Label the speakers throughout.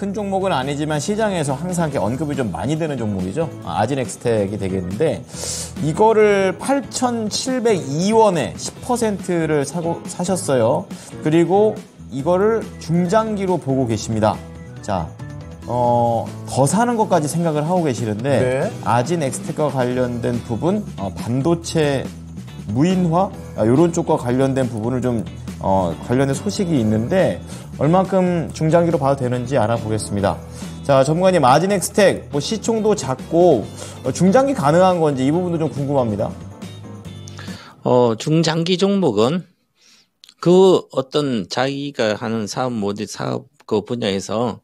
Speaker 1: 큰 종목은 아니지만 시장에서 항상 언급이 좀 많이 되는 종목이죠. 아, 아진엑스텍이 되겠는데 이거를 8,702원에 10%를 사고 사셨어요. 그리고 이거를 중장기로 보고 계십니다. 자, 어, 더 사는 것까지 생각을 하고 계시는데 네. 아진엑스텍과 관련된 부분, 어, 반도체 무인화 이런 아, 쪽과 관련된 부분을 좀 어, 관련된 소식이 있는데 얼만큼 중장기로 봐도 되는지 알아보겠습니다. 자, 전문가님 아지넥스택뭐 시총도 작고 어, 중장기 가능한 건지 이 부분도 좀 궁금합니다.
Speaker 2: 어, 중장기 종목은 그 어떤 자기가 하는 사업 모델 뭐 사업 그 분야에서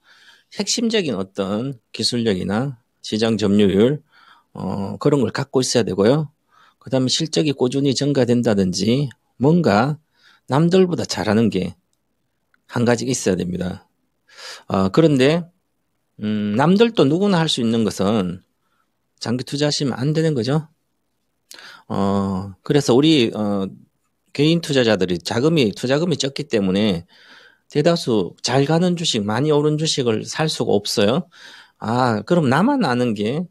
Speaker 2: 핵심적인 어떤 기술력이나 시장 점유율 어, 그런 걸 갖고 있어야 되고요. 그다음에 실적이 꾸준히 증가된다든지 뭔가 남들보다 잘하는 게 한 가지 있어야 됩니다. 아, 그런데 음, 남들도 누구나 할 수 있는 것은 장기 투자하시면 안 되는 거죠. 어, 그래서 우리 어, 개인 투자자들이 자금이 투자금이 적기 때문에 대다수 잘 가는 주식 많이 오른 주식을 살 수가 없어요. 아, 그럼 나만 아는 게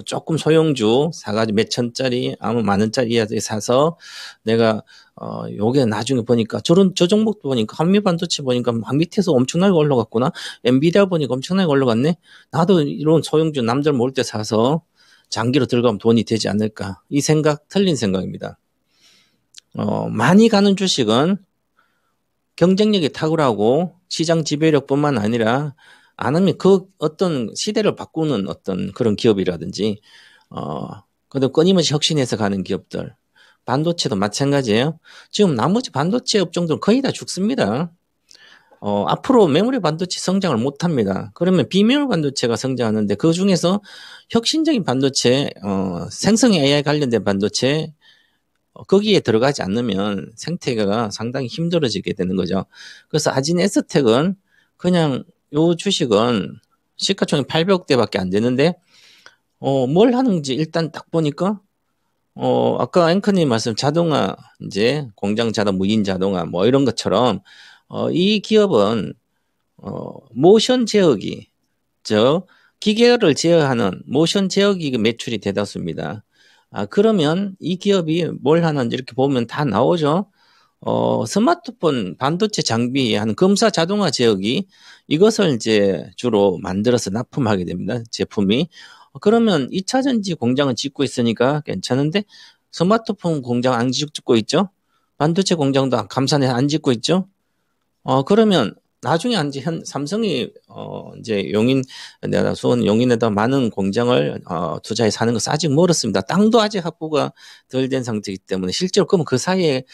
Speaker 2: 뭐 조금 소형주 사가지몇 천짜리 아무 만 원짜리 이하 사서 내가 어 요게 나중에 보니까 저런 저 종목도 보니까 한미 반도체 보니까 막 밑에서 엄청나게 올라갔구나 엔비디아 보니까 엄청나게 올라갔네 나도 이런 소형주 남들 모를 때 사서 장기로 들어가면 돈이 되지 않을까 이 생각 틀린 생각입니다. 어 많이 가는 주식은 경쟁력이 탁월하고 시장 지배력뿐만 아니라 아니면그 어떤 시대를 바꾸는 어떤 그런 기업이라든지, 어, 그래도 끊임없이 혁신해서 가는 기업들. 반도체도 마찬가지예요. 지금 나머지 반도체 업종들은 거의 다 죽습니다. 어, 앞으로 메모리 반도체 성장을 못 합니다. 그러면 비메모리 반도체가 성장하는데 그 중에서 혁신적인 반도체, 어, 생성 AI 관련된 반도체, 어, 거기에 들어가지 않으면 생태계가 상당히 힘들어지게 되는 거죠. 그래서 아진 에스텍은 그냥 요 주식은 시가총액 8 0 0대밖에안 되는데 어, 뭘 하는지 일단 딱 보니까 어, 아까 앵커님 말씀 자동화 이제 공장 자동 무인 자동화 뭐 이런 것처럼 어, 이 기업은 어, 모션 제어기 즉 기계를 제어하는 모션 제어기 매출이 대다수입니다. 아, 그러면 이 기업이 뭘 하는지 이렇게 보면 다 나오죠. 어, 스마트폰 반도체 장비 한 검사 자동화 제어기 이것을 이제 주로 만들어서 납품하게 됩니다. 제품이. 그러면 2차 전지 공장은 짓고 있으니까 괜찮은데 스마트폰 공장 안 짓고 있죠? 반도체 공장도 감산에 안 짓고 있죠? 어, 그러면 나중에 이제 현 삼성이 어 이제 용인 내가 수원 용인에다 많은 공장을 어 투자해 서하는 것은 아직 멀었습니다. 땅도 아직 확보가 덜 된 상태이기 때문에 실제로 그러면 그 사이에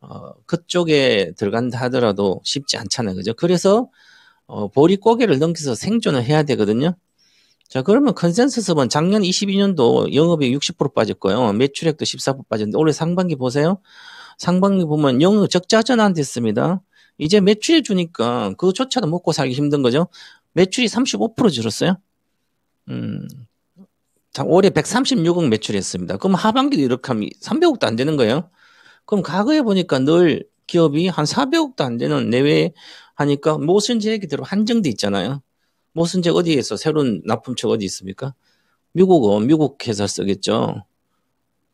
Speaker 2: 어, 그쪽에 들어간다 하더라도 쉽지 않잖아요. 그죠? 그래서 어, 보리 고개를 넘겨서 생존을 해야 되거든요. 자, 그러면 컨센서스는 작년 22년도 영업이 60% 빠졌고요. 매출액도 14% 빠졌는데 올해 상반기 보세요. 상반기 보면 영업 적자 전환됐습니다. 이제 매출이 주니까 그거조차도 먹고 살기 힘든 거죠. 매출이 35% 줄었어요. 음. 자, 올해 136억 매출했습니다. 그럼 하반기도 이렇게 하면 300억도 안 되는 거예요. 그럼 과거에 보니까 늘 기업이 한 400억도 안 되는 내외 하니까 모순제 기대로 한정돼 있잖아요. 모순제 어디에서 새로운 납품처가 어디 있습니까? 미국은 미국 회사 쓰겠죠.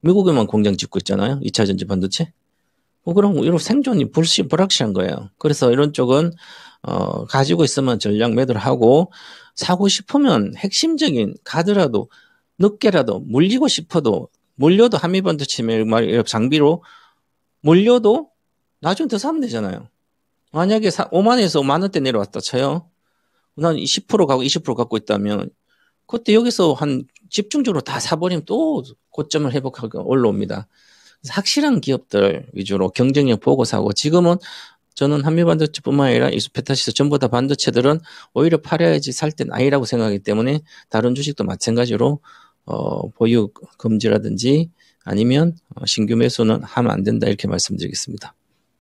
Speaker 2: 미국에만 공장 짓고 있잖아요. 2차 전지 반도체. 뭐 그럼 이런 생존이 불시 불확실한 거예요. 그래서 이런 쪽은 어, 가지고 있으면 전략 매도를 하고 사고 싶으면 핵심적인 가더라도 늦게라도 물리고 싶어도 물려도 한미반도체 장비로 몰려도 나중에 더 사면 되잖아요. 만약에 사, 5만에서 5만원대 내려왔다 쳐요. 난10% 가고 20% 갖고 있다면 그때 여기서 한 집중적으로 다 사버리면 또 고점을 회복하고 올라옵니다. 확실한 기업들 위주로 경쟁력 보고 사고 지금은 저는 한미반도체뿐만 아니라 이수페타시스 전부 다 반도체들은 오히려 팔아야지 살 땐 아니라고 생각하기 때문에 다른 주식도 마찬가지로 어, 보유 금지라든지 아니면 어, 신규 매수는 하면 안 된다 이렇게 말씀드리겠습니다.